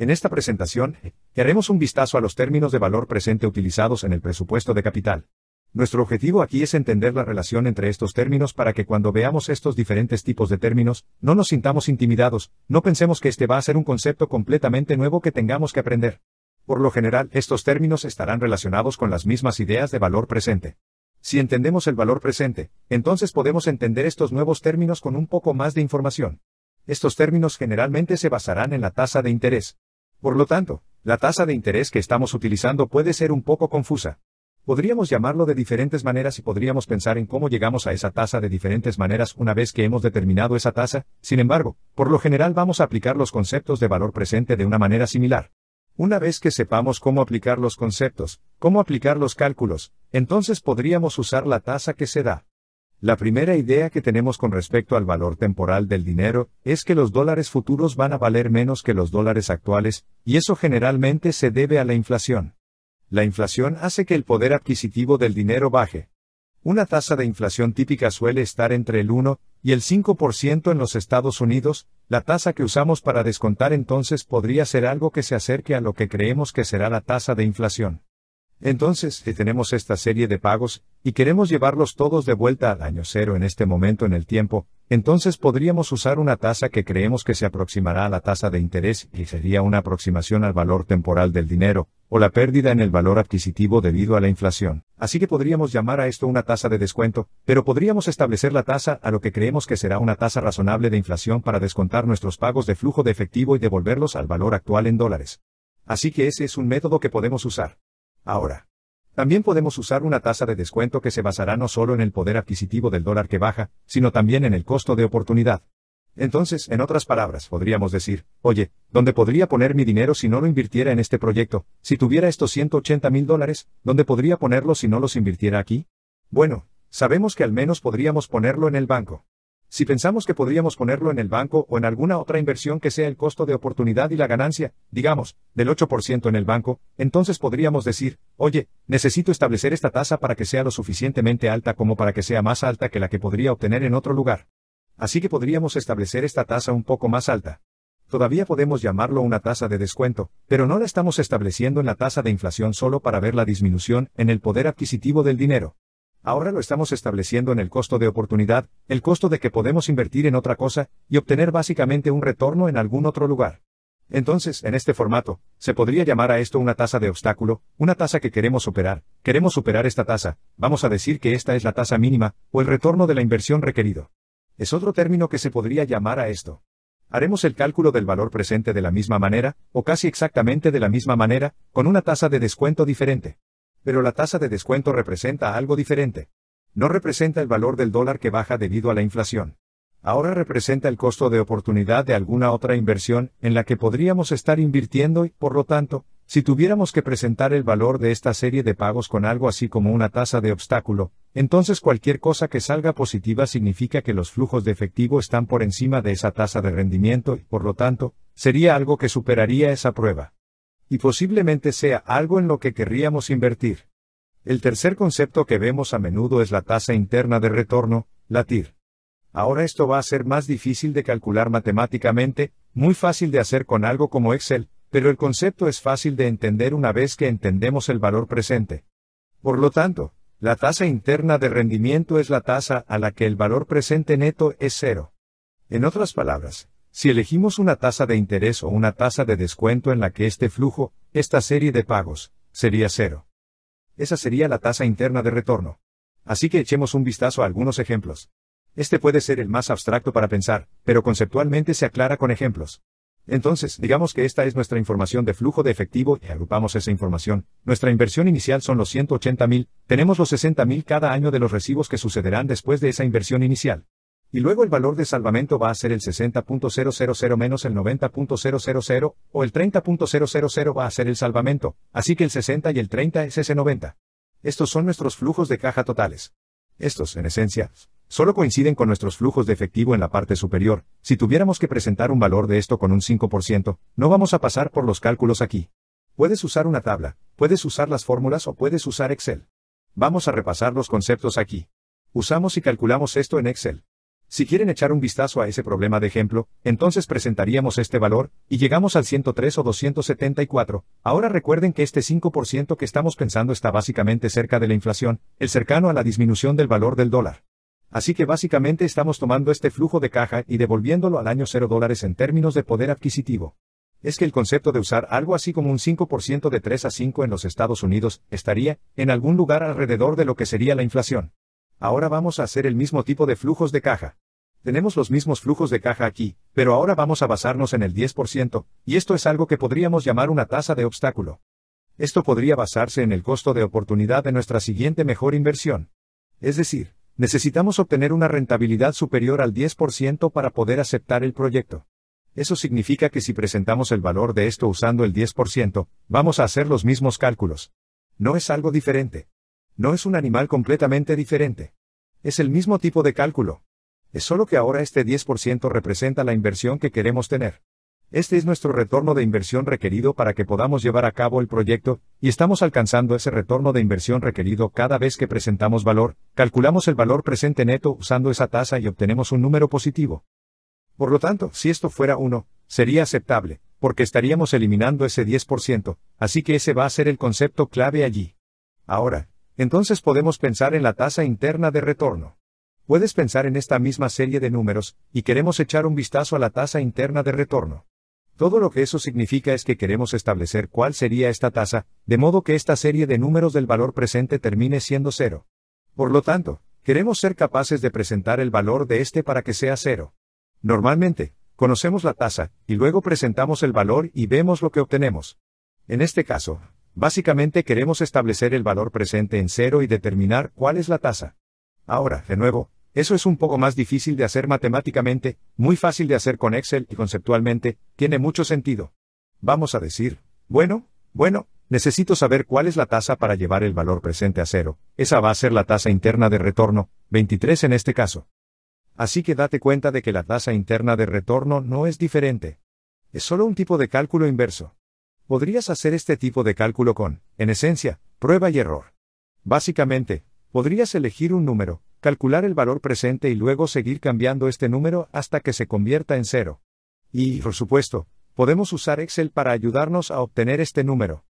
En esta presentación, haremos un vistazo a los términos de valor presente utilizados en el presupuesto de capital. Nuestro objetivo aquí es entender la relación entre estos términos para que cuando veamos estos diferentes tipos de términos, no nos sintamos intimidados, no pensemos que este va a ser un concepto completamente nuevo que tengamos que aprender. Por lo general, estos términos estarán relacionados con las mismas ideas de valor presente. Si entendemos el valor presente, entonces podemos entender estos nuevos términos con un poco más de información. Estos términos generalmente se basarán en la tasa de interés, por lo tanto, la tasa de interés que estamos utilizando puede ser un poco confusa. Podríamos llamarlo de diferentes maneras y podríamos pensar en cómo llegamos a esa tasa de diferentes maneras una vez que hemos determinado esa tasa, sin embargo, por lo general vamos a aplicar los conceptos de valor presente de una manera similar. Una vez que sepamos cómo aplicar los conceptos, cómo aplicar los cálculos, entonces podríamos usar la tasa que se da. La primera idea que tenemos con respecto al valor temporal del dinero es que los dólares futuros van a valer menos que los dólares actuales, y eso generalmente se debe a la inflación. La inflación hace que el poder adquisitivo del dinero baje. Una tasa de inflación típica suele estar entre el 1 y el 5% en los Estados Unidos, la tasa que usamos para descontar entonces podría ser algo que se acerque a lo que creemos que será la tasa de inflación. Entonces, si eh, tenemos esta serie de pagos, y queremos llevarlos todos de vuelta al año cero en este momento en el tiempo, entonces podríamos usar una tasa que creemos que se aproximará a la tasa de interés y sería una aproximación al valor temporal del dinero, o la pérdida en el valor adquisitivo debido a la inflación. Así que podríamos llamar a esto una tasa de descuento, pero podríamos establecer la tasa a lo que creemos que será una tasa razonable de inflación para descontar nuestros pagos de flujo de efectivo y devolverlos al valor actual en dólares. Así que ese es un método que podemos usar. Ahora. También podemos usar una tasa de descuento que se basará no solo en el poder adquisitivo del dólar que baja, sino también en el costo de oportunidad. Entonces, en otras palabras, podríamos decir, oye, ¿dónde podría poner mi dinero si no lo invirtiera en este proyecto? Si tuviera estos 180 mil dólares, ¿dónde podría ponerlos si no los invirtiera aquí? Bueno, sabemos que al menos podríamos ponerlo en el banco. Si pensamos que podríamos ponerlo en el banco o en alguna otra inversión que sea el costo de oportunidad y la ganancia, digamos, del 8% en el banco, entonces podríamos decir, oye, necesito establecer esta tasa para que sea lo suficientemente alta como para que sea más alta que la que podría obtener en otro lugar. Así que podríamos establecer esta tasa un poco más alta. Todavía podemos llamarlo una tasa de descuento, pero no la estamos estableciendo en la tasa de inflación solo para ver la disminución en el poder adquisitivo del dinero. Ahora lo estamos estableciendo en el costo de oportunidad, el costo de que podemos invertir en otra cosa, y obtener básicamente un retorno en algún otro lugar. Entonces, en este formato, se podría llamar a esto una tasa de obstáculo, una tasa que queremos superar, queremos superar esta tasa, vamos a decir que esta es la tasa mínima, o el retorno de la inversión requerido. Es otro término que se podría llamar a esto. Haremos el cálculo del valor presente de la misma manera, o casi exactamente de la misma manera, con una tasa de descuento diferente. Pero la tasa de descuento representa algo diferente. No representa el valor del dólar que baja debido a la inflación. Ahora representa el costo de oportunidad de alguna otra inversión en la que podríamos estar invirtiendo y, por lo tanto, si tuviéramos que presentar el valor de esta serie de pagos con algo así como una tasa de obstáculo, entonces cualquier cosa que salga positiva significa que los flujos de efectivo están por encima de esa tasa de rendimiento y, por lo tanto, sería algo que superaría esa prueba y posiblemente sea algo en lo que querríamos invertir. El tercer concepto que vemos a menudo es la tasa interna de retorno, la TIR. Ahora esto va a ser más difícil de calcular matemáticamente, muy fácil de hacer con algo como Excel, pero el concepto es fácil de entender una vez que entendemos el valor presente. Por lo tanto, la tasa interna de rendimiento es la tasa a la que el valor presente neto es cero. En otras palabras, si elegimos una tasa de interés o una tasa de descuento en la que este flujo, esta serie de pagos, sería cero. Esa sería la tasa interna de retorno. Así que echemos un vistazo a algunos ejemplos. Este puede ser el más abstracto para pensar, pero conceptualmente se aclara con ejemplos. Entonces, digamos que esta es nuestra información de flujo de efectivo y agrupamos esa información. Nuestra inversión inicial son los 180.000, mil, tenemos los 60.000 mil cada año de los recibos que sucederán después de esa inversión inicial y luego el valor de salvamento va a ser el 60.000 menos el 90.000 o el 30.000 va a ser el salvamento, así que el 60 y el 30 es ese 90. Estos son nuestros flujos de caja totales. Estos, en esencia, solo coinciden con nuestros flujos de efectivo en la parte superior, si tuviéramos que presentar un valor de esto con un 5%, no vamos a pasar por los cálculos aquí. Puedes usar una tabla, puedes usar las fórmulas o puedes usar Excel. Vamos a repasar los conceptos aquí. Usamos y calculamos esto en Excel. Si quieren echar un vistazo a ese problema de ejemplo, entonces presentaríamos este valor, y llegamos al 103 o 274. Ahora recuerden que este 5% que estamos pensando está básicamente cerca de la inflación, el cercano a la disminución del valor del dólar. Así que básicamente estamos tomando este flujo de caja y devolviéndolo al año 0 dólares en términos de poder adquisitivo. Es que el concepto de usar algo así como un 5% de 3 a 5 en los Estados Unidos estaría, en algún lugar alrededor de lo que sería la inflación. Ahora vamos a hacer el mismo tipo de flujos de caja. Tenemos los mismos flujos de caja aquí, pero ahora vamos a basarnos en el 10%, y esto es algo que podríamos llamar una tasa de obstáculo. Esto podría basarse en el costo de oportunidad de nuestra siguiente mejor inversión. Es decir, necesitamos obtener una rentabilidad superior al 10% para poder aceptar el proyecto. Eso significa que si presentamos el valor de esto usando el 10%, vamos a hacer los mismos cálculos. No es algo diferente. No es un animal completamente diferente. Es el mismo tipo de cálculo. Es solo que ahora este 10% representa la inversión que queremos tener. Este es nuestro retorno de inversión requerido para que podamos llevar a cabo el proyecto, y estamos alcanzando ese retorno de inversión requerido cada vez que presentamos valor, calculamos el valor presente neto usando esa tasa y obtenemos un número positivo. Por lo tanto, si esto fuera 1, sería aceptable, porque estaríamos eliminando ese 10%, así que ese va a ser el concepto clave allí. Ahora, entonces podemos pensar en la tasa interna de retorno. Puedes pensar en esta misma serie de números, y queremos echar un vistazo a la tasa interna de retorno. Todo lo que eso significa es que queremos establecer cuál sería esta tasa, de modo que esta serie de números del valor presente termine siendo cero. Por lo tanto, queremos ser capaces de presentar el valor de este para que sea cero. Normalmente, conocemos la tasa, y luego presentamos el valor y vemos lo que obtenemos. En este caso, básicamente queremos establecer el valor presente en cero y determinar cuál es la tasa. Ahora, de nuevo, eso es un poco más difícil de hacer matemáticamente, muy fácil de hacer con Excel y conceptualmente, tiene mucho sentido. Vamos a decir, bueno, bueno, necesito saber cuál es la tasa para llevar el valor presente a cero, esa va a ser la tasa interna de retorno, 23 en este caso. Así que date cuenta de que la tasa interna de retorno no es diferente. Es solo un tipo de cálculo inverso. Podrías hacer este tipo de cálculo con, en esencia, prueba y error. Básicamente, podrías elegir un número, calcular el valor presente y luego seguir cambiando este número hasta que se convierta en cero. Y, por supuesto, podemos usar Excel para ayudarnos a obtener este número.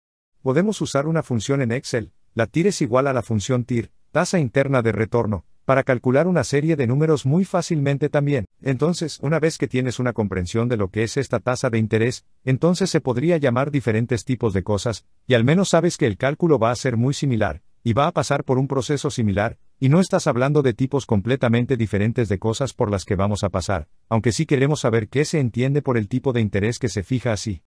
Podemos usar una función en Excel, la TIR es igual a la función TIR, tasa interna de retorno, para calcular una serie de números muy fácilmente también. Entonces, una vez que tienes una comprensión de lo que es esta tasa de interés, entonces se podría llamar diferentes tipos de cosas, y al menos sabes que el cálculo va a ser muy similar, y va a pasar por un proceso similar, y no estás hablando de tipos completamente diferentes de cosas por las que vamos a pasar, aunque sí queremos saber qué se entiende por el tipo de interés que se fija así.